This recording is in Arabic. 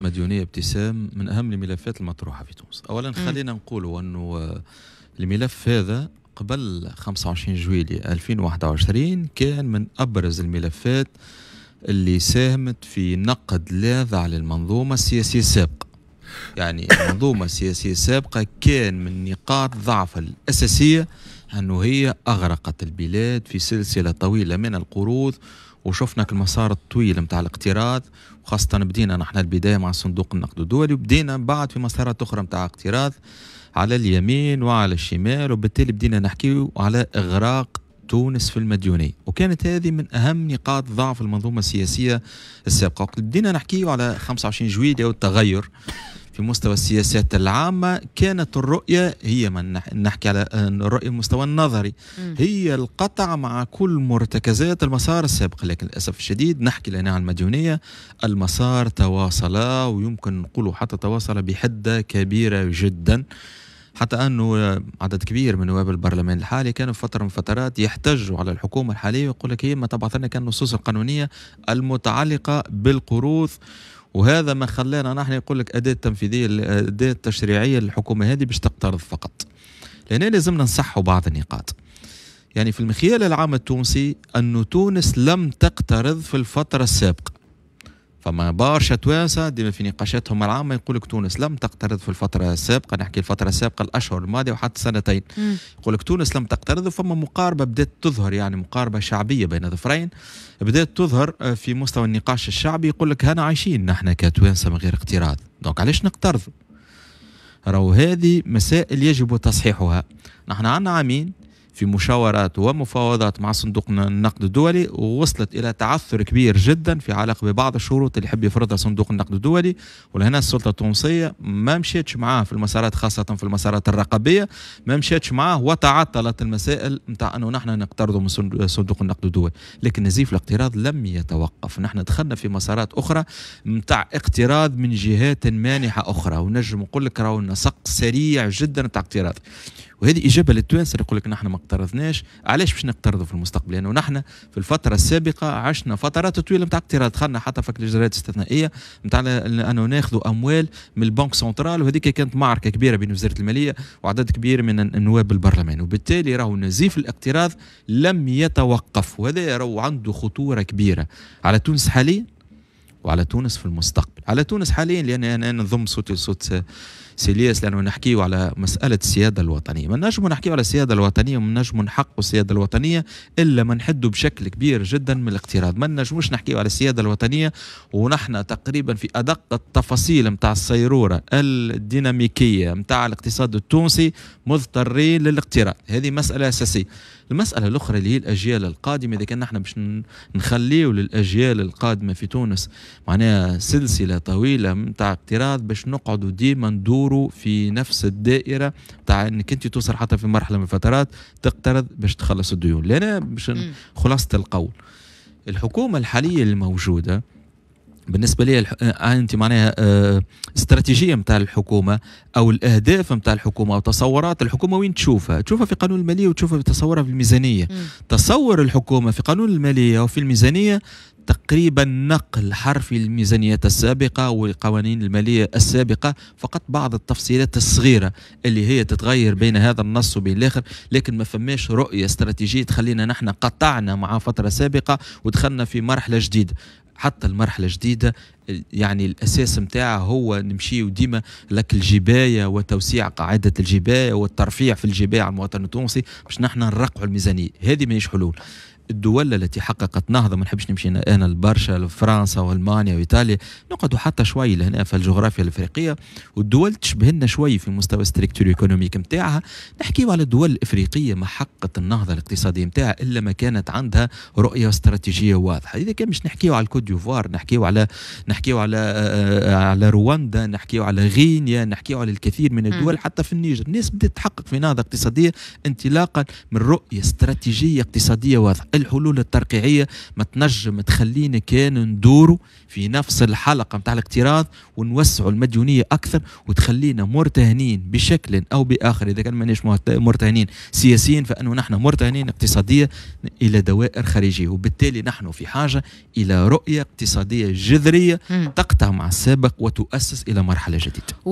مديونية ابتسام من أهم الملفات المطروحة في تونس أولا خلينا نقولوا أنه آه، الملف هذا قبل 25 جويلية 2021 كان من أبرز الملفات اللي ساهمت في نقد لاذع للمنظومة السياسية السابقة يعني المنظومة السياسية السابقة كان من نقاط ضعفها الأساسية أنه هي أغرقت البلاد في سلسلة طويلة من القروض وشفنا المسار الطويل نتاع الاقتراض وخاصة بدينا نحن البداية مع صندوق النقد الدولي وبدينا بعد في مسارات أخرى نتاع اقتراض على اليمين وعلى الشمال وبالتالي بدينا نحكي على إغراق تونس في المديونية وكانت هذه من أهم نقاط ضعف المنظومة السياسية السابقة بدينا نحكي على 25 جويلية والتغير في مستوى السياسات العامة كانت الرؤية هي من نحكي على آه، الرؤية المستوى النظري هي القطع مع كل مرتكزات المسار السابق لكن للأسف الشديد نحكي لنا عن المديونية المسار تواصل ويمكن نقول حتى تواصل بحدة كبيرة جدا حتى انه عدد كبير من نواب البرلمان الحالي كانوا في فتره من الفترات يحتجوا على الحكومه الحاليه ويقول لك هي ما تبعث لنا كان النصوص القانونيه المتعلقه بالقروض وهذا ما خلانا نحن يقول لك اداه تنفيذيه الاداه التشريعيه للحكومه هذه باش تقترض فقط لهنا لازمنا نصحوا بعض النقاط يعني في المخيال العام التونسي أن تونس لم تقترض في الفترة السابقة فما برشا توانسه ديما في نقاشاتهم العامه يقول لك تونس لم تقترض في الفتره السابقه نحكي الفتره السابقه الاشهر الماضيه وحتى سنتين يقول لك تونس لم تقترض فما مقاربه بدات تظهر يعني مقاربه شعبيه بين ظفرين بدات تظهر آه، في مستوى النقاش الشعبي يقول لك هنا عايشين نحن كتوانسه من غير اقتراض دونك علاش نقترضوا راهو هذه مسائل يجب تصحيحها نحن عندنا عامين في مشاورات ومفاوضات مع صندوق النقد الدولي ووصلت الى تعثر كبير جدا في علاقه ببعض الشروط اللي يحب يفرضها صندوق النقد الدولي ولهنا السلطه التونسيه ما مشيتش معاه في المسارات خاصه في المسارات الرقابيه ما مشيتش معاه وتعطلت المسائل نتاع انه نحن نقترضوا من صندوق النقد الدولي لكن نزيف الاقتراض لم يتوقف نحن دخلنا في مسارات اخرى نتاع اقتراض من جهات مانحه اخرى ونجم نقول لك راهو نسق سريع جدا نتاع اقتراض وهذه اجابه للتوانسه اللي يقول لك نحن ما اقترضناش علاش باش نقترضوا في المستقبل لانه يعني نحن في الفتره السابقه عشنا فترات طويله نتاع اقتراض دخلنا حتى في الاجراءات الاستثنائيه نتاع انه ناخذوا اموال من البنك سنترال وهذيك كانت معركه كبيره بين وزاره الماليه وعدد كبير من النواب البرلمان وبالتالي راهو نزيف الاقتراض لم يتوقف وهذا راهو عنده خطوره كبيره على تونس حاليا وعلى تونس في المستقبل على تونس حاليا لان انا نضم صوتي صوت سيلياس لانه نحكيو على مساله السياده الوطنيه ما نجمو نحكيو على السياده الوطنيه وما نجمو نحققوا السياده الوطنيه الا ما نحدوا بشكل كبير جدا من الاقتراض ما نجموش نحكيو على السياده الوطنيه ونحن تقريبا في ادق التفاصيل نتاع الصيروره الديناميكيه نتاع الاقتصاد التونسي مضطرين للاقتراض هذه مساله اساسيه المساله الاخرى اللي هي الاجيال القادمه اذا كان نحن باش نخليو للاجيال القادمه في تونس معناها سلسله طويله نتاع اقتراض باش نقعدوا ديما ندور تدوروا في نفس الدائره تاع انك انت توصل حتى في مرحله من الفترات تقترض باش تخلص الديون لان باش خلاصه القول الحكومه الحاليه الموجوده بالنسبه لي الح... آه، انت معناها آه، استراتيجيه نتاع الحكومه او الاهداف نتاع الحكومه او تصورات الحكومه وين تشوفها؟ تشوفها في قانون الماليه وتشوفها في تصورها في الميزانيه. مم. تصور الحكومه في قانون الماليه وفي الميزانيه تقريبا نقل حرفي الميزانيات السابقه والقوانين الماليه السابقه فقط بعض التفصيلات الصغيره اللي هي تتغير بين هذا النص وبين الاخر لكن ما فماش رؤيه استراتيجيه تخلينا نحن قطعنا مع فتره سابقه ودخلنا في مرحله جديده حتى المرحلة الجديدة يعني الأساس متاعها هو نمشي ديما لك الجباية وتوسيع قاعدة الجباية والترفيع في الجباية على المواطن التونسي باش نحن نرقعوا الميزانية هذه ماهيش حلول الدول التي حققت نهضة ما نحبش نمشي أنا لبرشا لفرنسا وألمانيا وإيطاليا نقعدوا حتى شوي لهنا في الجغرافيا الأفريقية والدول تشبهنا شوي في مستوى ستركتور ايكونوميك نتاعها نحكي على الدول الأفريقية ما حققت النهضة الاقتصادية نتاعها إلا ما كانت عندها رؤية استراتيجية واضحة إذا كان مش نحكيو على الكوت ديفوار نحكيو على نحكيو على آه، على رواندا نحكيو على غينيا نحكيو على الكثير من الدول حتى في النيجر الناس بدأت تحقق في نهضة اقتصادية انطلاقا من رؤية استراتيجية اقتصادية واضحة الحلول الترقيعيه ما تنجم تخلينا كان ندوروا في نفس الحلقه نتاع الاقتراض ونوسعوا المديونيه اكثر وتخلينا مرتهنين بشكل او باخر اذا كان ماناش مرتهنين سياسيا فانه نحن مرتهنين اقتصاديا الى دوائر خارجيه وبالتالي نحن في حاجه الى رؤيه اقتصاديه جذريه تقطع مع السابق وتؤسس الى مرحله جديده